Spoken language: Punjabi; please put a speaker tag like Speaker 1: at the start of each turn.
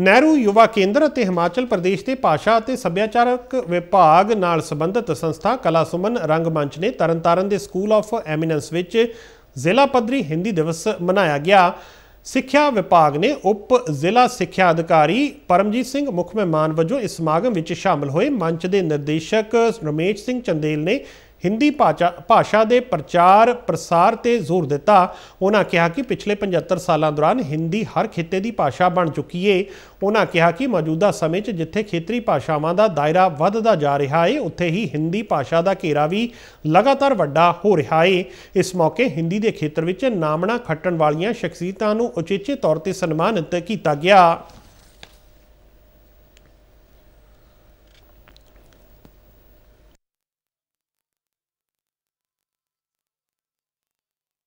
Speaker 1: ਨਹਿਰੂ ਯੁਵਾ ਕੇਂਦਰ ਅਤੇ ਹਿਮਾਚਲ ਪ੍ਰਦੇਸ਼ ਦੇ ਭਾਸ਼ਾ ਅਤੇ ਸੱਭਿਆਚਾਰਕ ਵਿਭਾਗ ਨਾਲ ਸੰਬੰਧਿਤ ਸੰਸਥਾ ਕਲਾ ਸੁਮਨ ਰੰਗਮੰਚ ਨੇ ਤਰਨਤਾਰਨ ਦੇ ਸਕੂਲ ਆਫ ਐਮੀਨੈਂਸ ਵਿੱਚ ਜ਼ਿਲ੍ਹਾ ਪੱਧਰੀ ਹਿੰਦੀ ਦਿਵਸ ਮਨਾਇਆ ਗਿਆ ਸਿੱਖਿਆ ਵਿਭਾਗ ਨੇ ਉਪ ਜ਼ਿਲ੍ਹਾ ਸਿੱਖਿਆ ਅਧਿਕਾਰੀ ਪਰਮਜੀਤ ਸਿੰਘ ਮੁੱਖ ਮਹਿਮਾਨ ਵਜੋਂ ਇਸ ਸਮਾਗਮ ਵਿੱਚ ਸ਼ਾਮਲ ਹੋਏ ਮੰਚ ਦੇ ਨਿਰਦੇਸ਼ਕ ਰਮੇਸ਼ ਸਿੰਘ ਚੰਦੇਲ ਨੇ ਹਿੰਦੀ ਭਾਸ਼ਾ ਦੇ ਪ੍ਰਚਾਰ ਪ੍ਰਸਾਰ ਤੇ ਜ਼ੋਰ ਦਿੱਤਾ ਉਹਨਾਂ ਕਿਹਾ ਕਿ ਪਿਛਲੇ 75 ਸਾਲਾਂ ਦੌਰਾਨ ਹਿੰਦੀ ਹਰ ਖੇਤੇ ਦੀ ਭਾਸ਼ਾ ਬਣ ਚੁੱਕੀ ਏ ਉਹਨਾਂ ਕਿਹਾ ਕਿ ਮੌਜੂਦਾ ਸਮੇਂ 'ਚ ਜਿੱਥੇ ਖੇਤਰੀ ਭਾਸ਼ਾਵਾਂ ਦਾ ਦਾਇਰਾ ਵੱਧਦਾ ਜਾ ਰਿਹਾ ਏ ਉੱਥੇ ਹੀ ਹਿੰਦੀ ਭਾਸ਼ਾ ਦਾ ਘੇਰਾ ਵੀ ਲਗਾਤਾਰ ਵੱਡਾ ਹੋ ਰਿਹਾ ਏ ਇਸ ਮੌਕੇ ਹਿੰਦੀ ਦੇ ਖੇਤਰ ਵਿੱਚ ਨਾਮਣਾ ਖੱਟਣ ਵਾਲੀਆਂ ਸ਼ਖਸੀਅਤਾਂ ਨੂੰ ਉਚੇਚੇ ਤੌਰ ਤੇ ਸਨਮਾਨਿਤ ਕੀਤਾ ਗਿਆ